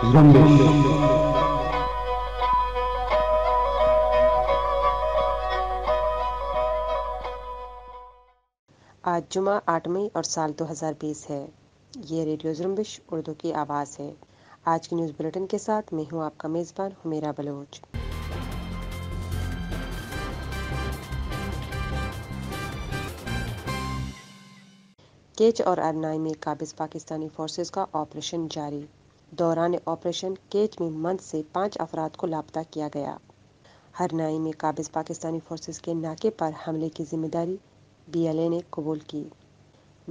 आज जुमा आठ मई और साल 2020 है ये रेडियो जुम्बिश उर्दू की आवाज़ है आज की न्यूज़ बुलेटिन के साथ मैं हूँ आपका मेज़बान हुमेरा बलोच केच और अरनाई में काबिज पाकिस्तानी फोर्सेस का ऑपरेशन जारी दौरान ऑपरेशन केच में मंद से पांच अफराद को लापता किया गया हरनाई में काबिज पाकिस्तानी फोर्सेस के नाके पर हमले की जिम्मेदारी बीएलए ने कबूल की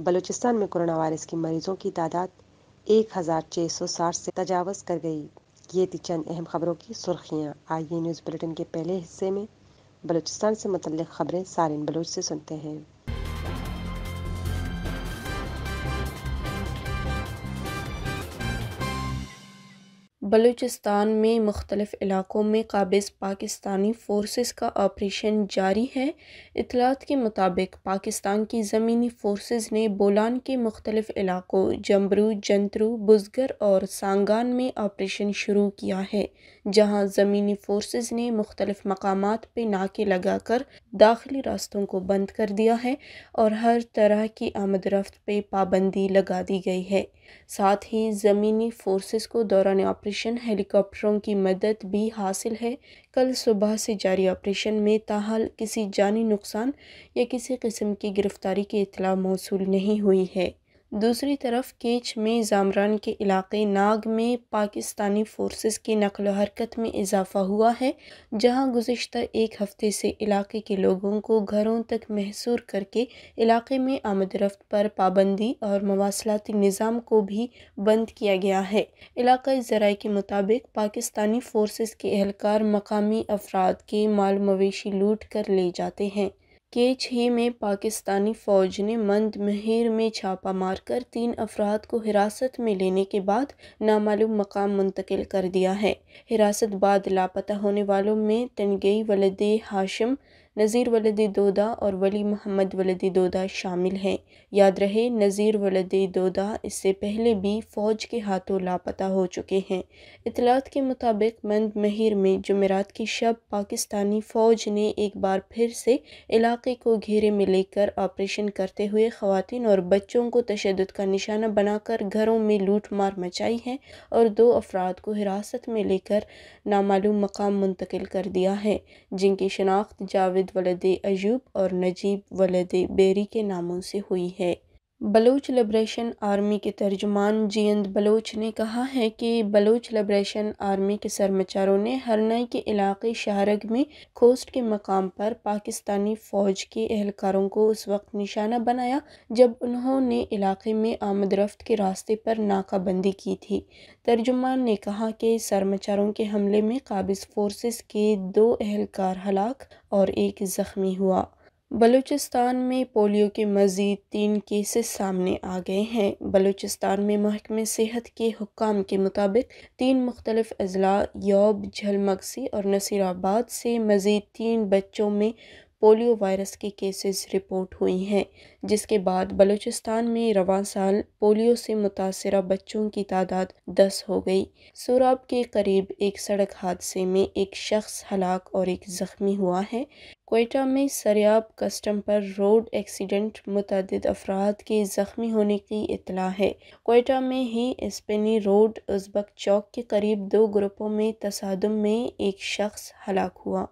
बलूचिस्तान में कोरोना वायरस के मरीजों की तादाद 1660 से तजावज कर गई ये थी चंद अहम खबरों की सुर्खियाँ आइए न्यूज़ बुलेटिन के पहले हिस्से में बलूचिस्तान से मतलब खबरें सारिन बलूच से सुनते हैं बलूचिस्तान में मुख्तलिफ़ इलाक़ों में काबिज़ पाकिस्तानी फ़ोर्सेस का ऑपरेशन जारी है इतलात के मुताबिक पाकिस्तान की ज़मीनी फ़ोर्सेस ने बोलान के मुख्तलिफ़ इलाक़ों जमरू जंतरू बुजगर और सांगान में ऑपरेशन शुरू किया है जहाँ ज़मीनी फ़ोर्सेस ने मुख्तलिफ़ मकाम पे नाके लगा कर दाखिली रास्तों को बंद कर दिया है और हर तरह की आमद रफ्त पर पाबंदी लगा दी गई है साथ ही ज़मीनी फोर्सेस को दौरान ऑपरेशन हेलीकॉप्टरों की मदद भी हासिल है कल सुबह से जारी ऑपरेशन में ताहल किसी जानी नुकसान या किसी किस्म की गिरफ्तारी की इतला मौसू नहीं हुई है दूसरी तरफ केच में जामरान के इलाके नाग में पाकिस्तानी फोर्सेस की नकल हरकत में इजाफा हुआ है जहां गुज्त एक हफ्ते से इलाके के लोगों को घरों तक महसूर करके इलाके में आमद रफ्त पर पाबंदी और मवासलाती निज़ाम को भी बंद किया गया है इलाकई जराये के मुताबिक पाकिस्तानी फोर्सेस के एहलकार मकामी अफराद के माल मवेशी लूट कर ले जाते हैं के छः में पाकिस्तानी फ़ौज ने मंद महिर में छापा मारकर तीन अफराद को हिरासत में लेने के बाद नामालूम मकाम मुंतकिल कर दिया है हिरासत बाद लापता होने वालों में तनगई वलदे हाशम नज़ीर वलद दोदा और वली मोहम्मद वलद दोदा शामिल हैं याद रहे नज़ीर वलद दोदा इससे पहले भी फ़ौज के हाथों लापता हो चुके हैं इतलात के मुताबिक मंद महिर में जमेरात की शब पाकिस्तानी फ़ौज ने एक बार फिर से इलाके को घेरे में लेकर ऑपरेशन करते हुए ख़वान और बच्चों को तशद का निशाना बनाकर घरों में लूट मार मचाई है और दो अफराद को हिरासत में लेकर नामालूम मकाम मुंतकिल कर दिया है जिनकी शनाख्त जावेद खालिद वलद अयूब और नजीब वलद बेरी के नामों से हुई है बलोच लिब्रेशन आर्मी के तर्जुमान जियंद बलोच ने कहा है कि बलोच लिब्रेशन आर्मी के सरमाचारों ने हरनई के इलाके शाहरग में खोस्ट के मकाम पर पाकिस्तानी फ़ौज के एहलकारों को उस वक्त निशाना बनाया जब उन्होंने इलाके में आमद रफ्त के रास्ते पर नाकाबंदी की थी तर्जुमान ने कहा कि सरमाचारों के हमले में काबिज फोर्सेस के दो एहलकार हलाक और एक ज़ख्मी हुआ बलूचिस्तान में पोलियो के मज़ीद तीन केसेस सामने आ गए हैं बलूचिस्तान में महकमे सेहत के हुकाम के मुताबिक तीन मुख्तलिफ अजला यौब झलमगसी और नसीराबाद से मज़ीद तीन बच्चों में पोलियो वायरस के केसेस रिपोर्ट हुई हैं जिसके बाद बलूचिस्तान में रवा साल पोलियो से मुतासर बच्चों की तादाद दस हो गई सूराब के करीब एक सड़क हादसे में एक शख्स हलाक और एक ज़ख्मी हुआ है कोयटा में सरियाब कस्टम पर रोड एक्सीडेंट मुतद अफराद के ज़ख्मी होने की इतला है कोयटा में ही स्पेनी रोड उजबक चौक के करीब दो ग्रुपों में तसादम में एक शख्स हलाक हुआ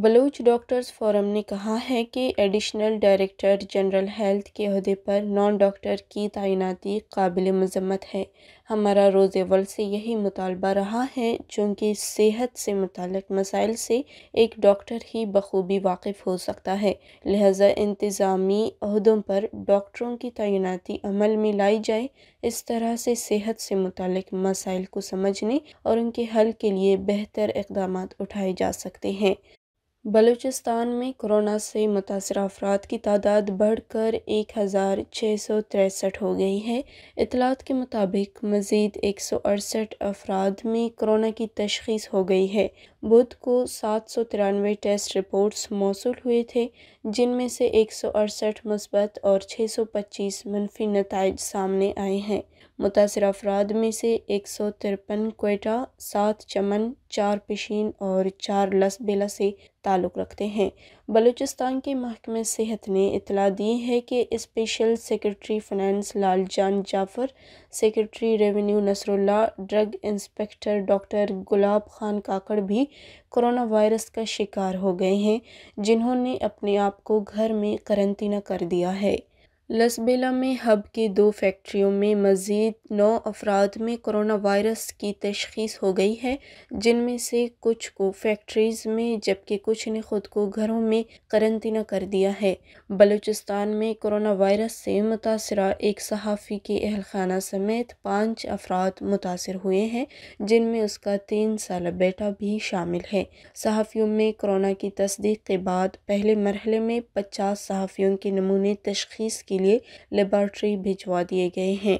बलूच डॉक्टर्स फोरम ने कहा है कि एडिशनल डायरेक्टर जनरल हेल्थ के अहदे पर नॉन डॉक्टर की तैनाती काबिल मजम्मत है हमारा रोज़ेवल से यही मुतालबा रहा है चूँकि सेहत से मुतल मसाइल से एक डॉक्टर ही बखूबी वाकिफ़ हो सकता है लिहाजा इंतज़ामी अहदों पर डॉक्टरों की तैनाती अमल में लाई जाए इस तरह से सेहत से मुतल मसाइल को समझने और उनके हल के लिए बेहतर इकदाम उठाए जा सकते हैं बलूचिस्तान में कोरोना से मुतासर अफराद की तादाद बढ़कर एक हज़ार छः सौ तिरसठ हो गई है इतलात के मुताबिक मज़ीद एक सौ अड़सठ अफराद में कोरोना की तशखीस हो गई है बुध को सात सौ तिरानवे टेस्ट रिपोर्ट्स मौसू हुए थे जिनमें से एक सौ अड़सठ मस्बत और छः सौ पच्चीस मनफी नतज सामने आए हैं मुतासर अफराद में से एक सौ तिरपन कोयटा सात चमन चार पेशीन और चार लसबेला से ताल्लुक़ रखते हैं बलूचिस्तान के महकमे सेहत ने इतला दी है कि special secretary finance Jan Jafar secretary revenue Nasrullah drug inspector doctor Gulab Khan Kakar भी कोरोना वायरस का शिकार हो गए हैं जिन्होंने अपने आप को घर में करंतना कर दिया है लसबेला में हब की दो फैक्ट्रियों में मज़ीद नौ अफराद में कोरोना वायरस की तशखीस हो गई है जिनमें से कुछ को फैक्ट्रीज़ में जबकि कुछ ने खुद को घरों में करंतना कर दिया है बलूचिस्तान में कोरोना वायरस से मुतासर एक सहाफ़ी के अहलखाना समेत पाँच अफराद मुतासर हुए हैं जिनमें उसका तीन साल बेटा भी शामिल है सहाफ़ियों में कोरोना की तस्दीक के बाद पहले मरहले में पचास सहाफ़ियों के नमूने तशखीस की के लिए लेबॉर्ट्री भिजवा दिए गए हैं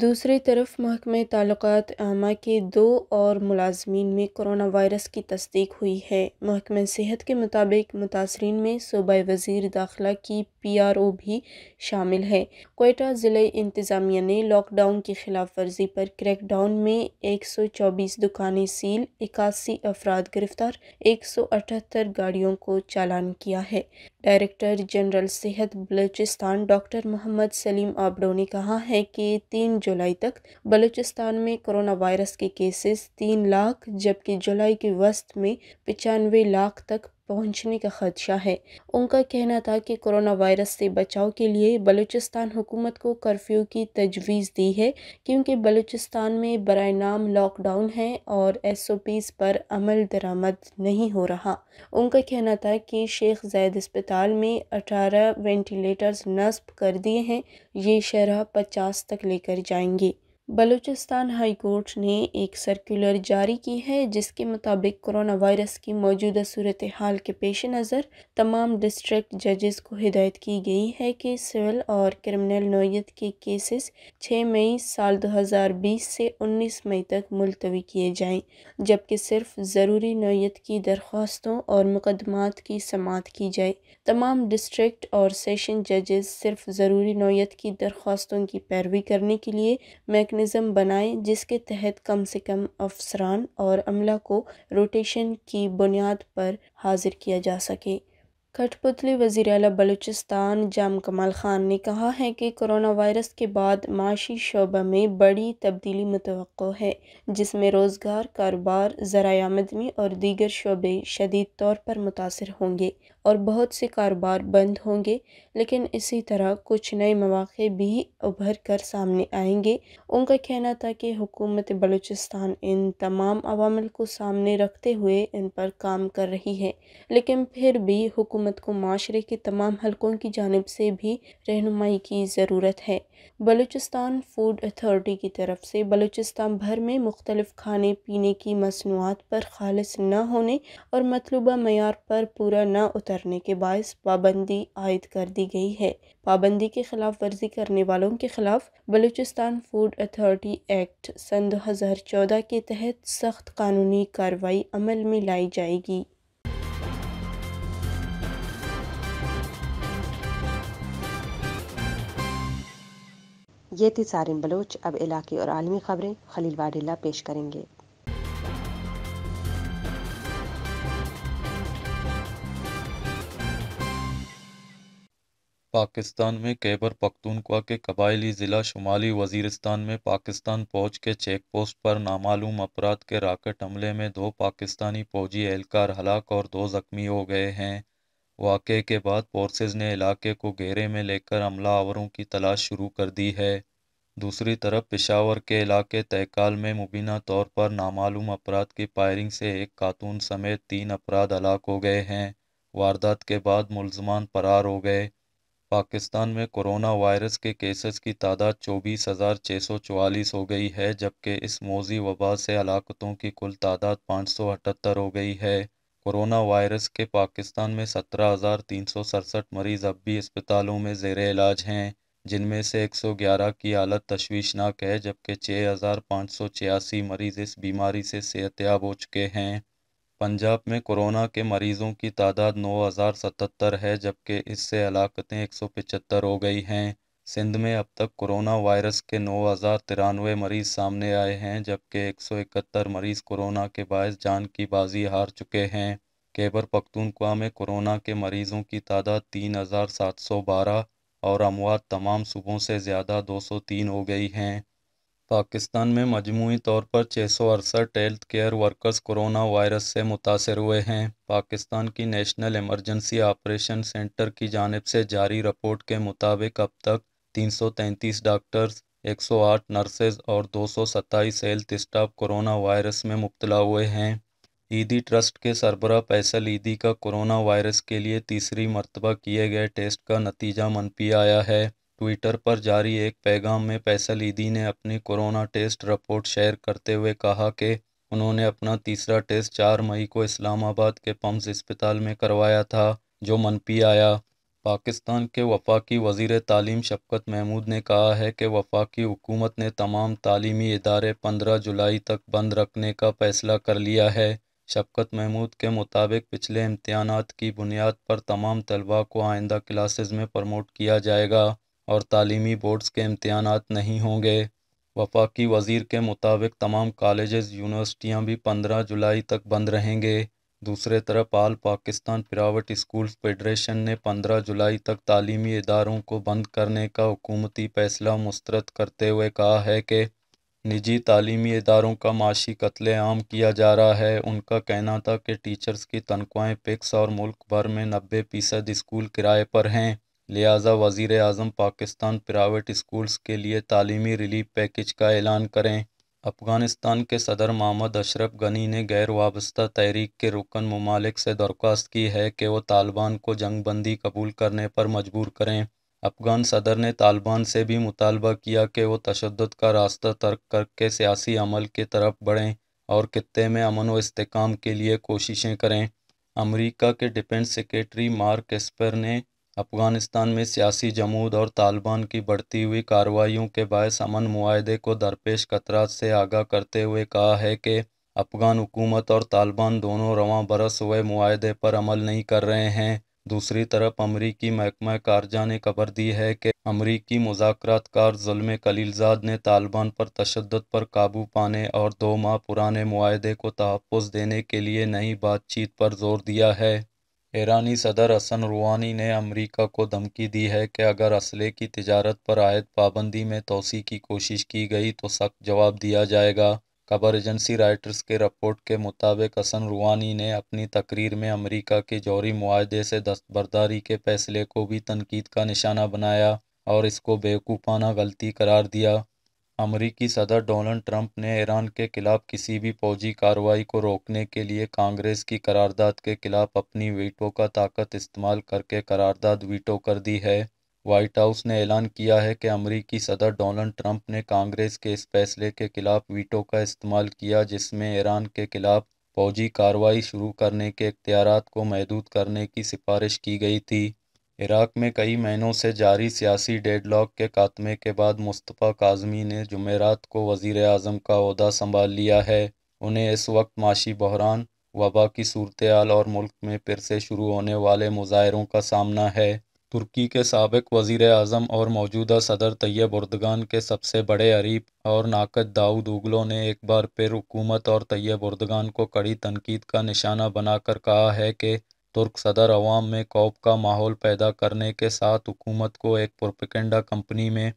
दूसरी तरफ महकमे ताल्लुकात आमा के दो और मुलाजमीन में कोरोना वायरस की तस्दीक हुई है महकमे सेहत के मुताबिक मुतासरीन में सूबा वजीर दाखिला की पी आर ओ भी शामिल है कोयटा ज़िले इंतज़ामिया ने लॉकडाउन की खिलाफ वर्जी पर क्रैकडाउन में एक सौ चौबीस दुकानें सील इक्यासी अफराद गिरफ्तार एक सौ अठहत्तर गाड़ियों को चालान किया है डायरेक्टर जनरल सेहत बलूचिस्तान डॉक्टर मोहम्मद सलीम आबडो ने कहा है कि तीन जुलाई तक बलूचिस्तान में कोरोना वायरस के केसेस तीन लाख जबकि जुलाई के वस्त में पचानवे लाख तक पहुंचने का ख़दशा है उनका कहना था कि कोरोना वायरस से बचाव के लिए बलूचिस्तान हुकूमत को कर्फ्यू की तजवीज़ दी है क्योंकि बलूचिस्तान में बर नाम लॉकडाउन है और एस ओ पीज़ पर अमल दरामद नहीं हो रहा उनका कहना था कि शेख जैद अस्पताल में अठारह वेंटिलेटर्स नस्ब कर दिए हैं ये शरह पचास तक लेकर जाएंगी बलूचिस्तान हाई कोर्ट ने एक सर्कुलर जारी की है जिसके मुताबिक कोरोना वायरस की मौजूदा सूरत हाल के पेश नज़र तमाम डिस्ट्रिक्ट जजेस को हिदायत की गई है कि सिविल और क्रिमिनल नोयत के केसेस 6 मई साल 2020 से 19 मई तक मुलतवी किए जाएं जबकि सिर्फ ज़रूरी नोयत की दरख्वास्तों और मुकदमात की समात की जाए तमाम डिस्ट्रिक्ट और सेशन जजेस सिर्फ ज़रूरी नोयत की दरख्वास्तों की पैरवी करने के लिए मैकन मेकनिज़म बनाए जिसके तहत कम से कम अफसरान और अमला को रोटेशन की बुनियाद पर हाजिर किया जा सके कठपुतली वज़ी अल बलूचिस्तान जाम कमाल ख़ान ने कहा है कि कोरोना वायरस के बाद माशी शोबा में बड़ी तब्दीली मुतव है जिसमें रोज़गार कारोबार ज़रा आमदनी और दीगर शोबे शदीद तौर पर मुतासर होंगे और बहुत से कारोबार बंद होंगे लेकिन इसी तरह कुछ नए मौाक़े भी उभर कर सामने आएंगे उनका कहना था कि हुकूमत बलूचिस्तान इन तमाम अवामल को सामने रखते हुए इन पर काम कर रही है लेकिन फिर भी हुकूमत को माशरे के तमाम हलकों की जानब से भी रहनुमाई की ज़रूरत है बलूचिस्तान फूड अथॉरिटी की तरफ से बलूचिस्तान भर में मुख्तलिफ खाने पीने की मसनूआत पर खालस न होने और मतलूबा मैार पर पूरा न उतर करने के बायस पाबंदी आयद कर दी गई है पाबंदी की खिलाफ वर्जी करने वालों के खिलाफ बलूचिस्तान फूड अथॉरिटी एक्ट सन चौदह के तहत सख्त कानूनी कार्रवाई अमल में लाई जाएगी ये थी सारिम बलोच अब इलाके और आलमी खबरें खलील वाडिल्ला पेश करेंगे पाकिस्तान में कैबर पख्तूनख्वा के कबायली ज़िला शुमाली वजीरस्तान में पाकिस्तान फौज के चेक पोस्ट पर नामालूम अफराद के राकेट हमले में दो पाकिस्तानी फौजी एहलकार हलाक और दो ज़ख्मी हो गए हैं वाक़े के बाद फोर्सेज ने इलाके को घेरे में लेकर आवरों की तलाश शुरू कर दी है दूसरी तरफ पिशावर के इलाके तहकाल में मुबीना तौर पर नामालूम अफराद की फायरिंग से एक खातून समेत तीन अफराद हलाक हो गए हैं वारदात के बाद मुलजमान फरार हो गए पाकिस्तान में कोरोना वायरस के केसेस की तादाद चौबीस हज़ार छः सौ चवालीस हो गई है जबकि इस मौजी वबा से हलाकतों की कुल तादाद पाँच सौ अठहत्तर हो गई है कोरोना वायरस के पाकिस्तान में सत्रह हज़ार तीन सौ सड़सठ मरीज़ अब भी अस्पतालों में जेर इलाज हैं जिनमें से एक सौ ग्यारह की हालत तशवीशनाक है जबकि छः हज़ार पाँच सौ छियासी मरीज़ इस बीमारी से सेहतयाब हो चुके हैं पंजाब में कोरोना के मरीजों की तादाद नौ हज़ार सतहत्तर है जबकि इससे हलाकतें एक सौ पचहत्तर हो गई हैं सिंध में अब तक कोरोना वायरस के नौ हज़ार तिरानवे मरीज सामने आए हैं जबकि एक सौ इकहत्तर मरीज कोरोना के बायस जान की बाजी हार चुके हैं खैबर पख्तूनख्वा में कोरोना के मरीजों की तादाद तीन हज़ार सात सौ बारह और अमवात तमाम सूबों से ज़्यादा दो सौ तीन हो गई हैं पाकिस्तान में मजमू तौर पर छः सौ अड़सठ health care workers corona virus से मुतासर हुए हैं पाकिस्तान की नेशनल इमरजेंसी ऑपरेशन सेंटर की जानब से जारी रिपोर्ट के मुताबिक अब तक तीन सौ तैंतीस डॉक्टर्स एक सौ आठ नर्सेज और दो सौ सत्ताईस हेल्थ स्टाफ कोरोना वायरस में मुबतला हुए हैं ईदी ट्रस्ट के सरबरा फैसल ईदी का कोरोना वायरस के लिए तीसरी मरतबा किए गए टेस्ट का नतीजा मनफी आया है ट्विटर पर जारी एक पैगाम में फैसलीदी ने अपनी कोरोना टेस्ट रिपोर्ट शेयर करते हुए कहा कि उन्होंने अपना तीसरा टेस्ट चार मई को इस्लामाबाद के पम्स अस्पताल में करवाया था जो मनपी आया पाकिस्तान के वफाकी वजीर तालीम शफकत महमूद ने कहा है कि वफाकी हुकूमत ने तमाम तालीमी इदारे पंद्रह जुलाई तक बंद रखने का फैसला कर लिया है शफकत महमूद के मुताबिक पिछले इम्तहान की बुनियाद पर तमाम तलबा को आइंदा क्लासेज में प्रमोट किया जाएगा और तालीमी बोर्ड्स के इम्तहान नहीं होंगे वफाकी वजीर के मुताबिक तमाम कॉलेज़ यूनिवर्सिटियाँ भी पंद्रह जुलाई तक बंद रहेंगे दूसरे तरफ all Pakistan private school federation ने पंद्रह जुलाई तक तालीमी इदारों को बंद करने का हुकूमती फैसला मुस्रद करते हुए कहा है कि निजी तालीमी इदारों का माशी आम किया जा रहा है उनका कहना था कि टीचर्स की तनख्वाहें फिक्स और मुल्क भर में नब्बे फ़ीसद स्कूल किराए पर हैं लिहाजा वज़ी अजम पाकिस्तान प्राइवेट स्कूल्स के लिए तालीमी रिलीफ पैकेज का ऐलान करें अफ़गानिस्तान के सदर मोहम्मद अशरफ गनी ने गैर वाबस्ता तहरीक के रुकन ममालिक से दरख्वास्त की है कि वह तालिबान को जंगबंदी कबूल करने पर मजबूर करें अफ़गान सदर ने तालिबान से भी मुतालबा किया कि वह तशद का रास्ता तर्क करके सियासी अमल की तरफ बढ़ें और खत्े में अमन व इसकाम के लिए कोशिशें करें अमरीका के डिफेंस सेक्रेटरी मार्क एस्पर ने अफगानिस्तान में सियासी जमूद और तालिबान की बढ़ती हुई कार्रवाइयों के बायस अमन माहदे को दरपेश खतरा से आगाह करते हुए कहा है कि अफगान हुकूमत और तालिबान दोनों रवा बरस हुए माहदे पर अमल नहीं कर रहे हैं दूसरी तरफ अमरीकी महकमा कारजा ने खबर दी है कि अमरीकी मुजाकरात कार जुल्म कलीलजाद ने तालिबान पर तशद पर काबू पाने और दो माह पुराने माहदे को तहफ़ देने के लिए नई बातचीत पर जोर दिया है ईरानी सदर हसन रूहानी ने अमरीका को धमकी दी है कि अगर असले की तजारत पर आयद पाबंदी में तोसी की कोशिश की गई तो सख्त जवाब दिया जाएगा खबर एजेंसी राइटर्स के रिपोर्ट के मुताबिक हसन रूहानी ने अपनी तकरीर में अमरीका के जौहरी माहदे से दस्तबरदारी के फैसले को भी तनकीद का निशाना बनाया और इसको बेवकूफ़ाना गलती करार दिया अमरीकी सदर डोनाल्ड ट्रंप ने ईरान के खिलाफ किसी भी फौजी कार्रवाई को रोकने के लिए कांग्रेस की करारदाद के खिलाफ अपनी वीटो का ताकत इस्तेमाल करके करारदाद वीटो कर दी है व्हाइट हाउस ने ऐलान किया है कि अमरीकी सदर डोनाल्ड ट्रंप ने कांग्रेस के इस फैसले के खिलाफ वीटो का इस्तेमाल किया जिसमें ईरान के खिलाफ फौजी कार्रवाई शुरू करने के इख्तियार को महदूद करने की सिफारिश की गई थी इराक़ में कई महीनों से जारी सियासी डेडलॉक के ख़ात्मे के बाद मुस्तफ़ा काज़मी ने जमेरात को वज़ीर अज़म का अहदा संभाल लिया है उन्हें इस वक्त माशी बहरान वबा की सूरत और मुल्क में फिर से शुरू होने वाले मुजाहरों का सामना है तुर्की के सबक वज़ी अजम और मौजूदा सदर तैयब उर्दगान के सबसे बड़े अरीब और नाकद दाऊद उगलों ने एक बार फिर हुकूमत और तैयब उर्दगान को कड़ी तनकीद का निशाना बनाकर कहा है कि तुर्क सदर अवाम में खौफ का माहौल पैदा करने के साथ हुकूमत को एक प्रोपेगेंडा कंपनी में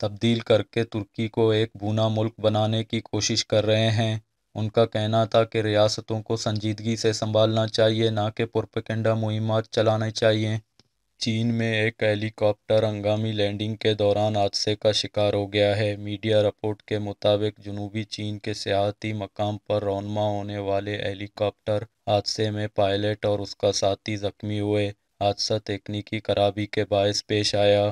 तब्दील करके तुर्की को एक बूना मुल्क बनाने की कोशिश कर रहे हैं उनका कहना था कि रियासतों को संजीदगी से संभालना चाहिए ना कि प्रोपेगेंडा मुहिम चलाने चाहिए चीन में एक हेलीकॉप्टर हंगामी लैंडिंग के दौरान हादसे का शिकार हो गया है मीडिया रिपोर्ट के मुताबिक जनूबी चीन के सियाती मकाम पर रौनमा होने वाले हेलीकॉप्टर हादसे में पायलट और उसका साथी जख्मी हुए हादसा तकनीकी खराबी के बायस पेश आया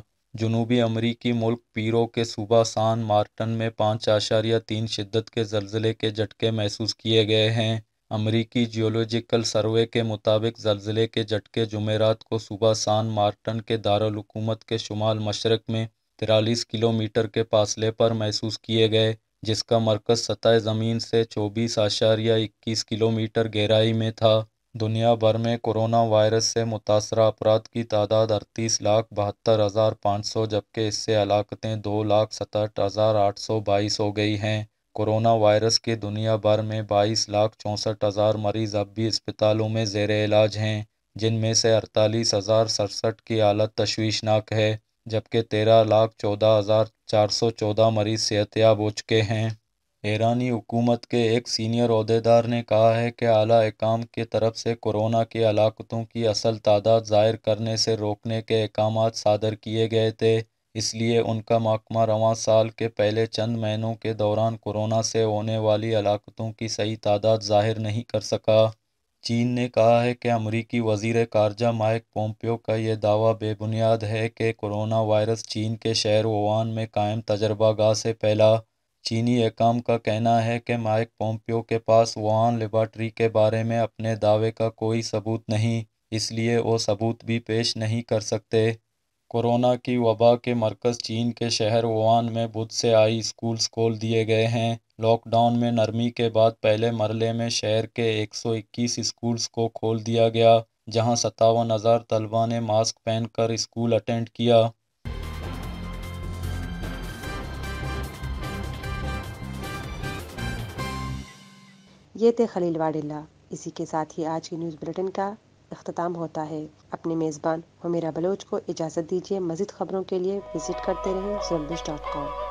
जनूबी अमरीकी मुल्क पीरो के सुबह सान मार्टन में पाँच आशारिया तीन शिद्दत के जलजिले के झटके महसूस किए गए हैं अमरीकी जियोलॉजिकल सर्वे के मुताबिक जलजिले के झटके जुमेरात को सुबह सान मार्टन के दारालकूमत के शुमाल मशरक में तिरालीस किलोमीटर के फासले पर महसूस किए गए जिसका मरकज़ सतह ज़मीन से चौबीस या इक्कीस किलोमीटर गहराई में था दुनिया भर में कोरोना वायरस से मुतासर अफराद की तादाद अड़तीस लाख बहत्तर हज़ार पाँच सौ जबकि इससे हलाकतें दो लाख सतहठ हज़ार आठ सौ बाईस हो गई हैं कोरोना वायरस के दुनिया भर में बाईस लाख चौंसठ हज़ार मरीज़ अब भी अस्पतालों में जेर इलाज हैं जिनमें से अड़तालीस हज़ार सड़सठ की हालत तशवीशनाक है जबकि तेरह लाख चौदह हज़ार चार सौ चौदह मरीज़ सेहतियाब हो चुके हैं ईरानी हुकूमत के एक सीनियर अहदेदार ने कहा है कि आला एकाम की तरफ से कोरोना की हलाकतों की असल तादाद ज़ाहिर करने से रोकने के अहकाम सादर किए गए थे इसलिए उनका महकमा रवान साल के पहले चंद महीनों के दौरान कोरोना से होने वाली हलाकतों की सही तादाद ज़ाहिर नहीं कर सका चीन ने कहा है कि अमरीकी वजीर खारजा माइक पोम्पियो का यह दावा बेबुनियाद है कि कोरोना वायरस चीन के शहर ओवान में कायम गाह से फैला चीनी एकाम का कहना है कि माइक पोम्पियो के पास वुहान लेबार्ट्री के बारे में अपने दावे का कोई सबूत नहीं इसलिए वो सबूत भी पेश नहीं कर सकते कोरोना की वबा के मरकज़ चीन के शहर वुहान में बुध से आई स्कूल्स खोल दिए गए हैं लॉकडाउन में नरमी के बाद पहले मरले में शहर के 121 स्कूल्स को खोल दिया गया जहां सत्तावन हज़ार तलबा ने मास्क पहनकर स्कूल अटेंड किया ये थे खलील वाडिल्ला इसी के साथ ही आज की न्यूज़ बुलेटिन का अख्ताम होता है अपने मेज़बान हमीरा बलोच को इजाज़त दीजिए मज़ीद खबरों के लिए विज़िट करते रहें जुम्बिश डॉट कॉम